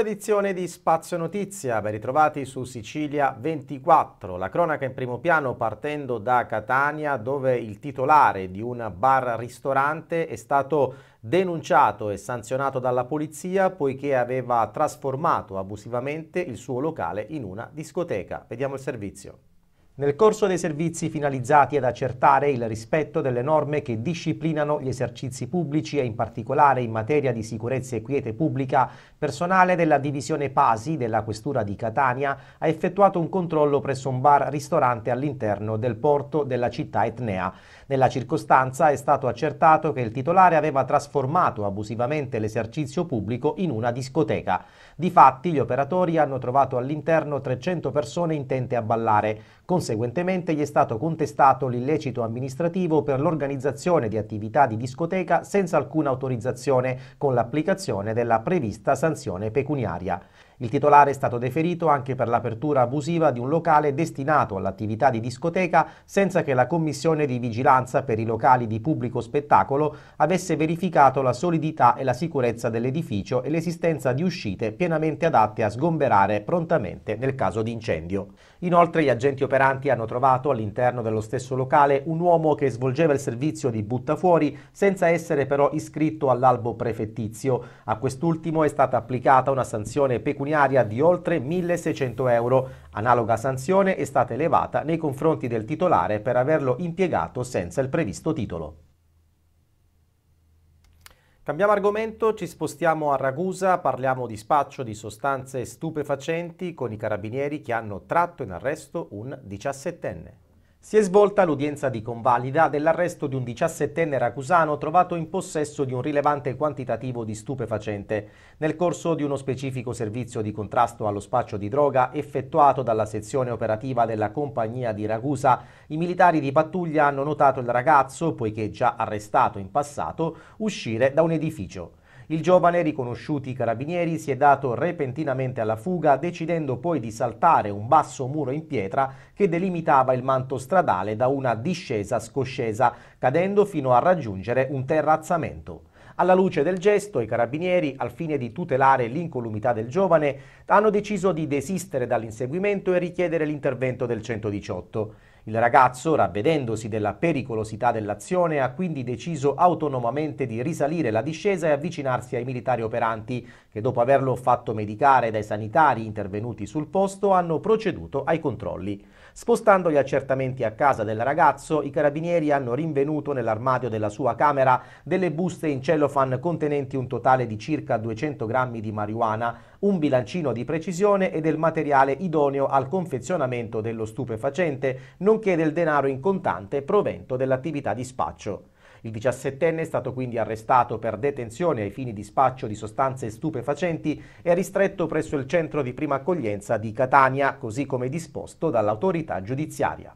Nuova edizione di Spazio Notizia, ben ritrovati su Sicilia 24. La cronaca in primo piano partendo da Catania dove il titolare di un bar-ristorante è stato denunciato e sanzionato dalla polizia poiché aveva trasformato abusivamente il suo locale in una discoteca. Vediamo il servizio. Nel corso dei servizi finalizzati ad accertare il rispetto delle norme che disciplinano gli esercizi pubblici e in particolare in materia di sicurezza e quiete pubblica, personale della divisione Pasi della Questura di Catania ha effettuato un controllo presso un bar-ristorante all'interno del porto della città etnea. Nella circostanza è stato accertato che il titolare aveva trasformato abusivamente l'esercizio pubblico in una discoteca. Difatti gli operatori hanno trovato all'interno 300 persone intente a ballare. Conseguentemente gli è stato contestato l'illecito amministrativo per l'organizzazione di attività di discoteca senza alcuna autorizzazione con l'applicazione della prevista sanzione pecuniaria. Il titolare è stato deferito anche per l'apertura abusiva di un locale destinato all'attività di discoteca senza che la Commissione di vigilanza per i locali di pubblico spettacolo avesse verificato la solidità e la sicurezza dell'edificio e l'esistenza di uscite pienamente adatte a sgomberare prontamente nel caso di incendio. Inoltre gli agenti operanti hanno trovato all'interno dello stesso locale un uomo che svolgeva il servizio di buttafuori senza essere però iscritto all'albo prefettizio. A quest'ultimo è stata applicata una sanzione pecuniaria di oltre 1600 euro. Analoga sanzione è stata elevata nei confronti del titolare per averlo impiegato senza il previsto titolo. Cambiamo argomento, ci spostiamo a Ragusa, parliamo di spaccio di sostanze stupefacenti con i carabinieri che hanno tratto in arresto un 17enne. Si è svolta l'udienza di convalida dell'arresto di un 17enne racusano trovato in possesso di un rilevante quantitativo di stupefacente nel corso di uno specifico servizio di contrasto allo spaccio di droga effettuato dalla sezione operativa della compagnia di Ragusa. I militari di pattuglia hanno notato il ragazzo, poiché già arrestato in passato, uscire da un edificio. Il giovane, riconosciuti i carabinieri, si è dato repentinamente alla fuga, decidendo poi di saltare un basso muro in pietra che delimitava il manto stradale da una discesa scoscesa, cadendo fino a raggiungere un terrazzamento. Alla luce del gesto, i carabinieri, al fine di tutelare l'incolumità del giovane, hanno deciso di desistere dall'inseguimento e richiedere l'intervento del 118. Il ragazzo, ravvedendosi della pericolosità dell'azione, ha quindi deciso autonomamente di risalire la discesa e avvicinarsi ai militari operanti, che dopo averlo fatto medicare dai sanitari intervenuti sul posto hanno proceduto ai controlli. Spostando gli accertamenti a casa del ragazzo, i carabinieri hanno rinvenuto nell'armadio della sua camera delle buste in cellofan contenenti un totale di circa 200 grammi di marijuana, un bilancino di precisione e del materiale idoneo al confezionamento dello stupefacente, nonché del denaro in contante provento dell'attività di spaccio. Il 17enne è stato quindi arrestato per detenzione ai fini di spaccio di sostanze stupefacenti e ristretto presso il centro di prima accoglienza di Catania, così come disposto dall'autorità giudiziaria.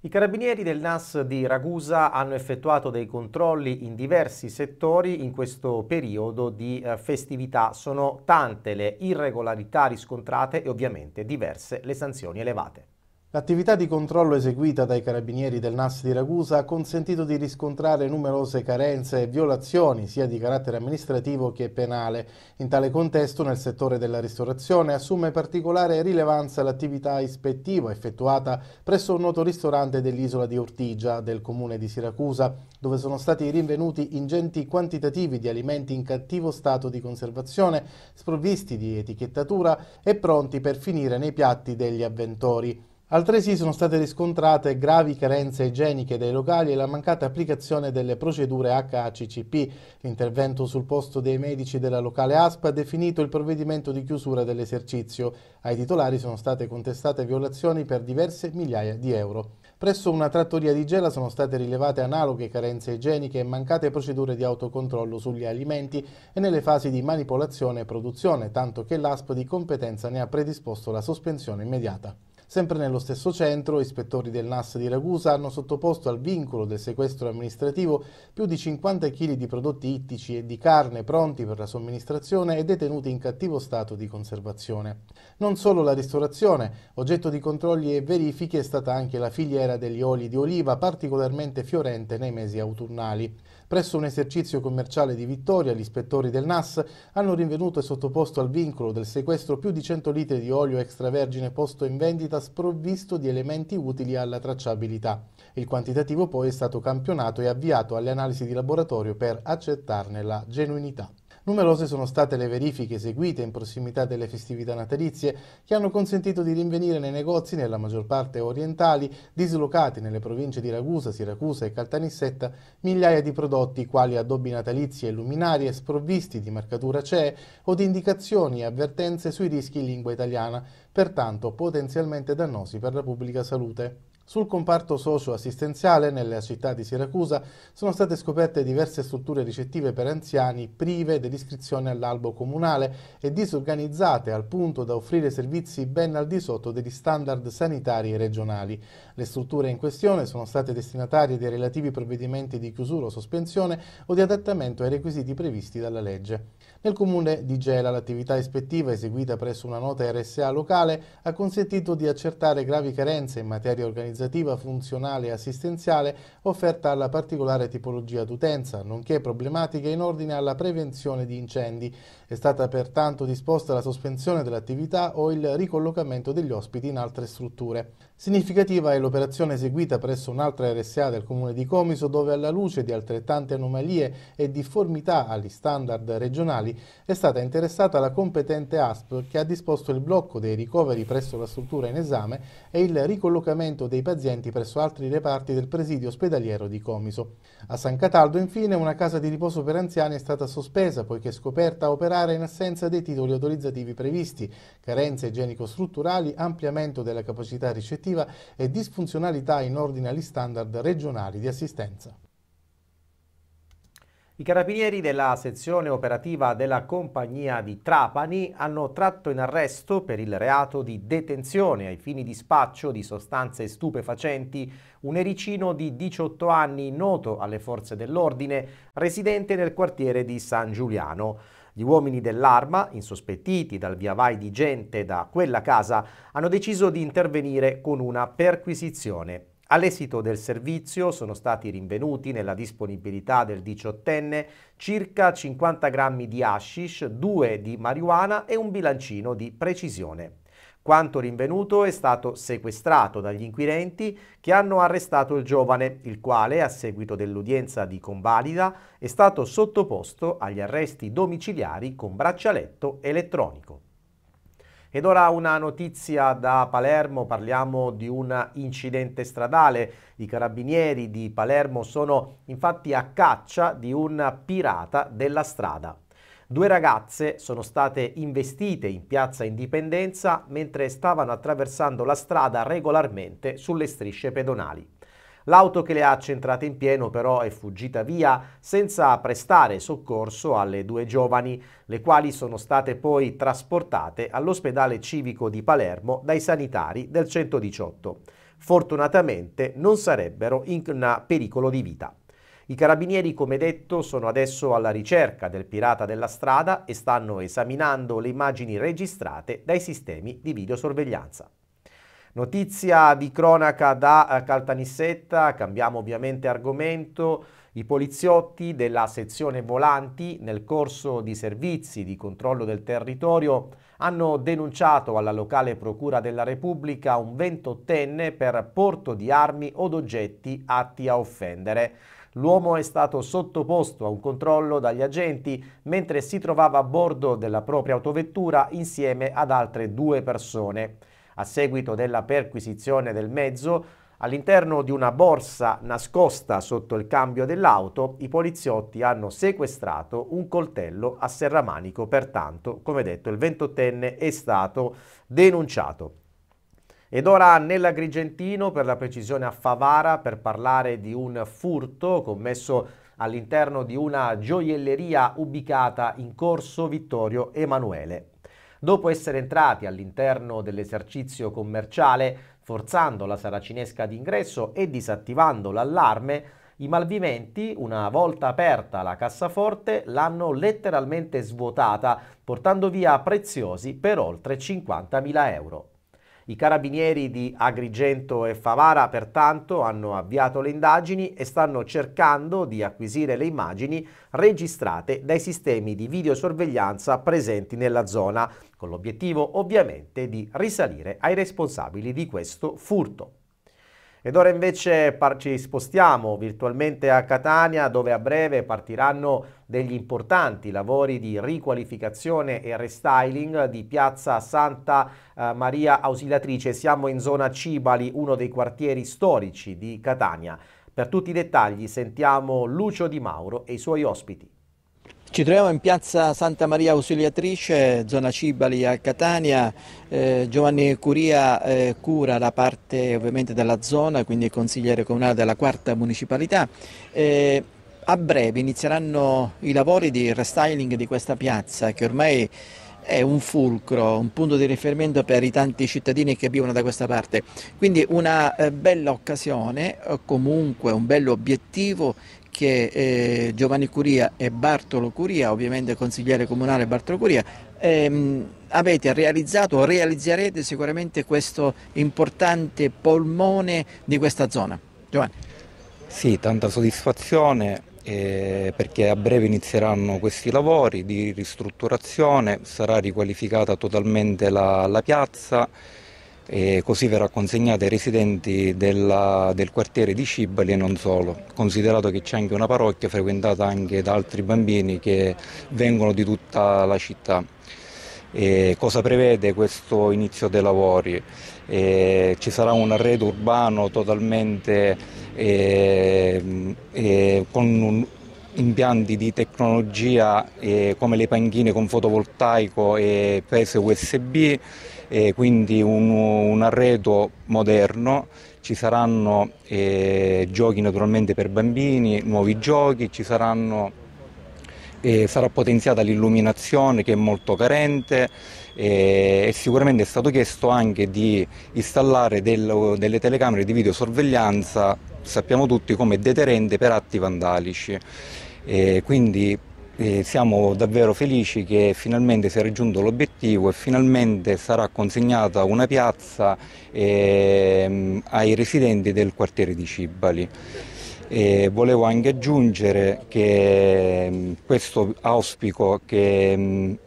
I carabinieri del NAS di Ragusa hanno effettuato dei controlli in diversi settori in questo periodo di eh, festività. Sono tante le irregolarità riscontrate e ovviamente diverse le sanzioni elevate. L'attività di controllo eseguita dai carabinieri del NAS di Ragusa ha consentito di riscontrare numerose carenze e violazioni sia di carattere amministrativo che penale. In tale contesto, nel settore della ristorazione, assume particolare rilevanza l'attività ispettiva effettuata presso un noto ristorante dell'isola di Ortigia, del comune di Siracusa, dove sono stati rinvenuti ingenti quantitativi di alimenti in cattivo stato di conservazione, sprovvisti di etichettatura e pronti per finire nei piatti degli avventori. Altresì sono state riscontrate gravi carenze igieniche dei locali e la mancata applicazione delle procedure HACCP. L'intervento sul posto dei medici della locale ASP ha definito il provvedimento di chiusura dell'esercizio. Ai titolari sono state contestate violazioni per diverse migliaia di euro. Presso una trattoria di Gela sono state rilevate analoghe carenze igieniche e mancate procedure di autocontrollo sugli alimenti e nelle fasi di manipolazione e produzione, tanto che l'ASP di competenza ne ha predisposto la sospensione immediata. Sempre nello stesso centro, ispettori del NAS di Ragusa hanno sottoposto al vincolo del sequestro amministrativo più di 50 kg di prodotti ittici e di carne pronti per la somministrazione e detenuti in cattivo stato di conservazione. Non solo la ristorazione, oggetto di controlli e verifiche è stata anche la filiera degli oli di oliva particolarmente fiorente nei mesi autunnali. Presso un esercizio commerciale di Vittoria, gli ispettori del NAS hanno rinvenuto e sottoposto al vincolo del sequestro più di 100 litri di olio extravergine posto in vendita sprovvisto di elementi utili alla tracciabilità. Il quantitativo poi è stato campionato e avviato alle analisi di laboratorio per accettarne la genuinità. Numerose sono state le verifiche eseguite in prossimità delle festività natalizie che hanno consentito di rinvenire nei negozi, nella maggior parte orientali, dislocati nelle province di Ragusa, Siracusa e Caltanissetta, migliaia di prodotti quali addobbi natalizi e luminarie sprovvisti di marcatura CE o di indicazioni e avvertenze sui rischi in lingua italiana, pertanto potenzialmente dannosi per la pubblica salute. Sul comparto socio-assistenziale nella città di Siracusa sono state scoperte diverse strutture ricettive per anziani prive dell'iscrizione all'albo comunale e disorganizzate al punto da offrire servizi ben al di sotto degli standard sanitari regionali. Le strutture in questione sono state destinatarie dei relativi provvedimenti di chiusura o sospensione o di adattamento ai requisiti previsti dalla legge. Nel comune di Gela l'attività ispettiva eseguita presso una nota RSA locale ha consentito di accertare gravi carenze in materia organizzativa organizzativa, funzionale e assistenziale offerta alla particolare tipologia d'utenza, nonché problematiche in ordine alla prevenzione di incendi. È stata pertanto disposta la sospensione dell'attività o il ricollocamento degli ospiti in altre strutture. Significativa è l'operazione eseguita presso un'altra RSA del comune di Comiso dove alla luce di altrettante anomalie e difformità agli standard regionali è stata interessata la competente ASP che ha disposto il blocco dei ricoveri presso la struttura in esame e il ricollocamento dei pazienti presso altri reparti del presidio ospedaliero di Comiso. A San Cataldo, infine, una casa di riposo per anziani è stata sospesa poiché scoperta a operare in assenza dei titoli autorizzativi previsti, carenze igienico-strutturali, ampliamento della capacità ricettiva e disfunzionalità in ordine agli standard regionali di assistenza. I carabinieri della sezione operativa della compagnia di Trapani hanno tratto in arresto per il reato di detenzione ai fini di spaccio di sostanze stupefacenti un ericino di 18 anni noto alle forze dell'ordine residente nel quartiere di San Giuliano. Gli uomini dell'arma, insospettiti dal via vai di gente da quella casa, hanno deciso di intervenire con una perquisizione. All'esito del servizio sono stati rinvenuti nella disponibilità del diciottenne circa 50 grammi di hashish, 2 di marijuana e un bilancino di precisione. Quanto rinvenuto è stato sequestrato dagli inquirenti che hanno arrestato il giovane, il quale, a seguito dell'udienza di convalida, è stato sottoposto agli arresti domiciliari con braccialetto elettronico. Ed ora una notizia da Palermo, parliamo di un incidente stradale. I carabinieri di Palermo sono infatti a caccia di un pirata della strada. Due ragazze sono state investite in piazza Indipendenza mentre stavano attraversando la strada regolarmente sulle strisce pedonali. L'auto che le ha centrate in pieno però è fuggita via senza prestare soccorso alle due giovani, le quali sono state poi trasportate all'ospedale civico di Palermo dai sanitari del 118. Fortunatamente non sarebbero in pericolo di vita. I carabinieri, come detto, sono adesso alla ricerca del pirata della strada e stanno esaminando le immagini registrate dai sistemi di videosorveglianza. Notizia di cronaca da eh, Caltanissetta, cambiamo ovviamente argomento. I poliziotti della sezione volanti nel corso di servizi di controllo del territorio hanno denunciato alla locale procura della Repubblica un ventottenne per porto di armi o d'oggetti atti a offendere. L'uomo è stato sottoposto a un controllo dagli agenti mentre si trovava a bordo della propria autovettura insieme ad altre due persone a seguito della perquisizione del mezzo, all'interno di una borsa nascosta sotto il cambio dell'auto, i poliziotti hanno sequestrato un coltello a serramanico, pertanto, come detto, il 28enne è stato denunciato. Ed ora nell'Agrigentino, per la precisione a Favara, per parlare di un furto commesso all'interno di una gioielleria ubicata in corso Vittorio Emanuele. Dopo essere entrati all'interno dell'esercizio commerciale, forzando la saracinesca d'ingresso e disattivando l'allarme, i malviventi, una volta aperta la cassaforte, l'hanno letteralmente svuotata, portando via preziosi per oltre 50.000 euro. I carabinieri di Agrigento e Favara pertanto hanno avviato le indagini e stanno cercando di acquisire le immagini registrate dai sistemi di videosorveglianza presenti nella zona, con l'obiettivo ovviamente di risalire ai responsabili di questo furto. Ed ora invece ci spostiamo virtualmente a Catania dove a breve partiranno degli importanti lavori di riqualificazione e restyling di piazza Santa eh, Maria Ausiliatrice. Siamo in zona Cibali, uno dei quartieri storici di Catania. Per tutti i dettagli sentiamo Lucio Di Mauro e i suoi ospiti. Ci troviamo in piazza Santa Maria Ausiliatrice, zona Cibali a Catania. Eh, Giovanni Curia eh, cura la parte ovviamente della zona, quindi è consigliere comunale della quarta municipalità. Eh, a breve inizieranno i lavori di restyling di questa piazza che ormai è un fulcro, un punto di riferimento per i tanti cittadini che vivono da questa parte. Quindi una eh, bella occasione, comunque un bello obiettivo che eh, Giovanni Curia e Bartolo Curia, ovviamente consigliere comunale Bartolo Curia, ehm, avete realizzato o realizzerete sicuramente questo importante polmone di questa zona. Giovanni. Sì, tanta soddisfazione eh, perché a breve inizieranno questi lavori di ristrutturazione, sarà riqualificata totalmente la, la piazza e così verrà consegnata ai residenti della, del quartiere di Cibali e non solo, considerato che c'è anche una parrocchia frequentata anche da altri bambini che vengono di tutta la città. E cosa prevede questo inizio dei lavori? E ci sarà un arredo urbano totalmente e, con un, impianti di tecnologia come le panchine con fotovoltaico e pese USB eh, quindi un, un, arredo moderno, ci saranno eh, giochi naturalmente per bambini, nuovi giochi, ci saranno eh, sarà potenziata l'illuminazione che è molto carente eh, e sicuramente è stato chiesto anche di installare del, delle telecamere di videosorveglianza, sappiamo tutti, come deterrente per atti vandalici. Eh, quindi e siamo davvero felici che finalmente si è raggiunto l'obiettivo e finalmente sarà consegnata una piazza eh, ai residenti del quartiere di Cibali. E volevo anche aggiungere che ehm, questo auspico che ehm,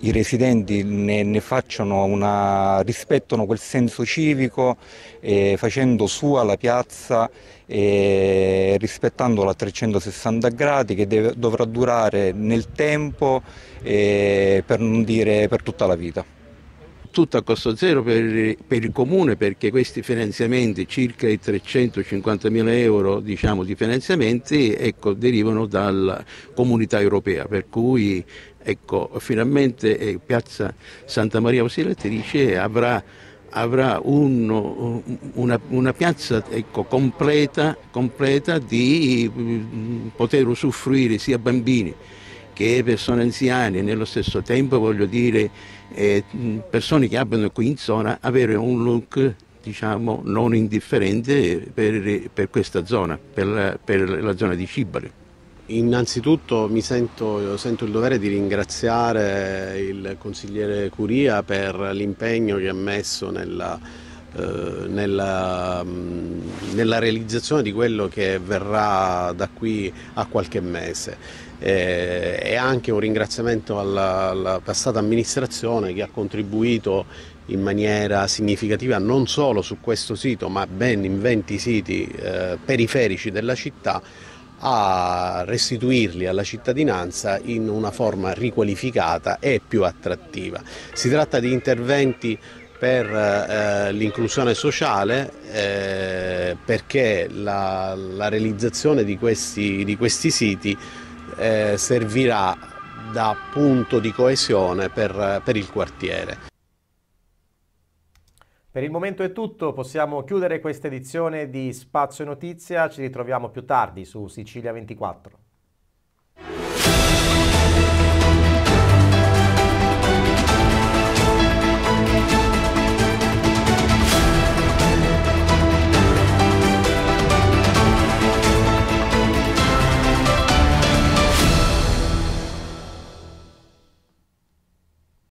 i residenti ne, ne una, rispettano quel senso civico eh, facendo sua la piazza eh, rispettandola a 360 gradi che deve, dovrà durare nel tempo eh, per non dire per tutta la vita. Tutto a costo zero per, per il comune perché questi finanziamenti, circa i 350 mila euro diciamo, di finanziamenti, ecco, derivano dalla comunità europea, per cui Ecco, finalmente eh, Piazza Santa Maria Ausiliatrice eh, avrà, avrà un, una, una, piazza ecco, completa, completa di mm, poter usufruire sia bambini che persone anziane, e nello stesso tempo voglio dire eh, mm, persone che abbiano qui in zona, avere un look diciamo non indifferente per, per questa zona, per la, per la zona di Cibale. Innanzitutto mi sento, sento, il dovere di ringraziare il consigliere Curia per l'impegno che ha messo nella, eh, nella, mm, nella, realizzazione di quello che verrà da qui a qualche mese eh, e anche un ringraziamento alla, alla passata amministrazione che ha contribuito in maniera significativa non solo su questo sito ma ben in 20 siti eh, periferici della città a restituirli alla cittadinanza in una forma riqualificata e più attrattiva. Si tratta di interventi per eh, l'inclusione sociale eh, perché la, la, realizzazione di questi, di questi siti eh, servirà da punto di coesione per, per il quartiere. Per il momento è tutto, possiamo chiudere questa edizione di Spazio Notizia, ci ritroviamo più tardi su Sicilia 24.